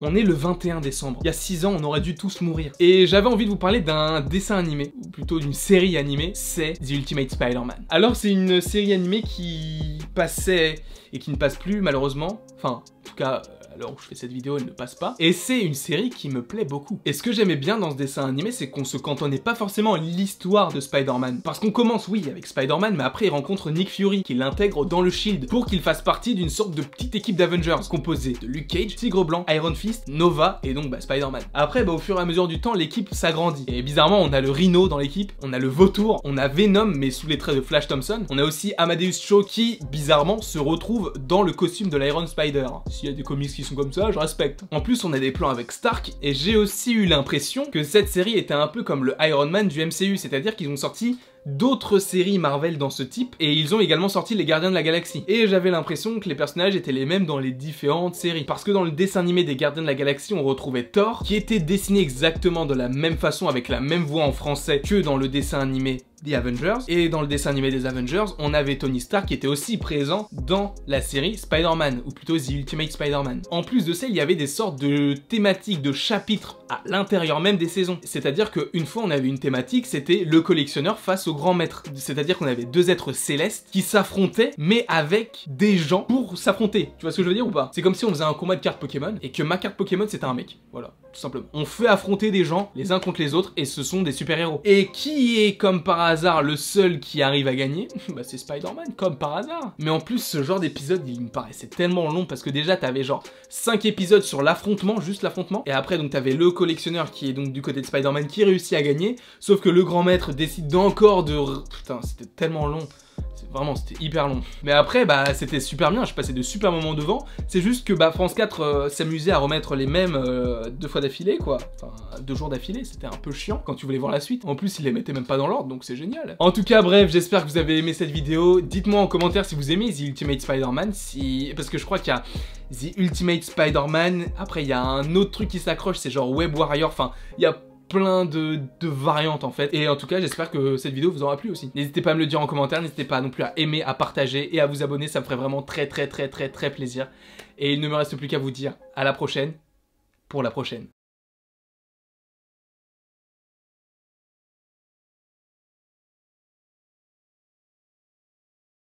On est le 21 décembre. Il y a 6 ans, on aurait dû tous mourir. Et j'avais envie de vous parler d'un dessin animé, ou plutôt d'une série animée, c'est The Ultimate Spider-Man. Alors c'est une série animée qui passait et qui ne passe plus malheureusement, enfin en tout cas l'heure où je fais cette vidéo, elle ne passe pas. Et c'est une série qui me plaît beaucoup. Et ce que j'aimais bien dans ce dessin animé, c'est qu'on se cantonnait pas forcément l'histoire de Spider-Man. Parce qu'on commence, oui, avec Spider-Man, mais après il rencontre Nick Fury, qui l'intègre dans le Shield, pour qu'il fasse partie d'une sorte de petite équipe d'Avengers, composée de Luke Cage, Tigre Blanc, Iron Fist, Nova, et donc bah, Spider-Man. Après, bah, au fur et à mesure du temps, l'équipe s'agrandit. Et bizarrement, on a le Rhino dans l'équipe, on a le Vautour, on a Venom, mais sous les traits de Flash Thompson. On a aussi Amadeus Cho, qui, bizarrement, se retrouve dans le costume de l'Iron Spider. S'il y a des comics qui comme ça, je respecte. En plus, on a des plans avec Stark, et j'ai aussi eu l'impression que cette série était un peu comme le Iron Man du MCU, c'est-à-dire qu'ils ont sorti d'autres séries Marvel dans ce type, et ils ont également sorti Les Gardiens de la Galaxie. Et j'avais l'impression que les personnages étaient les mêmes dans les différentes séries, parce que dans le dessin animé des Gardiens de la Galaxie, on retrouvait Thor, qui était dessiné exactement de la même façon, avec la même voix en français que dans le dessin animé des Avengers. Et dans le dessin animé des Avengers, on avait Tony Stark qui était aussi présent dans la série Spider-Man, ou plutôt The Ultimate Spider-Man. En plus de ça, il y avait des sortes de thématiques, de chapitres à l'intérieur même des saisons. C'est-à-dire qu'une fois, on avait une thématique, c'était le collectionneur face au grand maître. C'est-à-dire qu'on avait deux êtres célestes qui s'affrontaient, mais avec des gens pour s'affronter. Tu vois ce que je veux dire ou pas C'est comme si on faisait un combat de cartes Pokémon et que ma carte Pokémon, c'était un mec. Voilà, tout simplement. On fait affronter des gens les uns contre les autres et ce sont des super-héros. Et qui est comme par hasard le seul qui arrive à gagner, bah, c'est Spider-Man, comme par hasard. Mais en plus, ce genre d'épisode, il me paraissait tellement long parce que déjà, t'avais genre 5 épisodes sur l'affrontement, juste l'affrontement. Et après, donc, t'avais le collectionneur qui est donc du côté de Spider-Man qui réussit à gagner. Sauf que le grand maître décide encore de... Putain, c'était tellement long. Vraiment, c'était hyper long. Mais après, bah, c'était super bien. Je passais de super moments devant. C'est juste que bah, France 4 euh, s'amusait à remettre les mêmes euh, deux fois d'affilée, quoi. Enfin, deux jours d'affilée, c'était un peu chiant quand tu voulais voir la suite. En plus, ils les mettaient même pas dans l'ordre, donc c'est génial. En tout cas, bref, j'espère que vous avez aimé cette vidéo. Dites-moi en commentaire si vous aimez The Ultimate Spider-Man, si... parce que je crois qu'il y a The Ultimate Spider-Man. Après, il y a un autre truc qui s'accroche, c'est genre Web Warrior. Enfin, il y a plein de, de, variantes en fait. Et en tout cas, j'espère que cette vidéo vous aura plu aussi. N'hésitez pas à me le dire en commentaire, n'hésitez pas non plus à aimer, à partager et à vous abonner, ça me ferait vraiment très très très très très plaisir. Et il ne me reste plus qu'à vous dire à la prochaine pour la prochaine.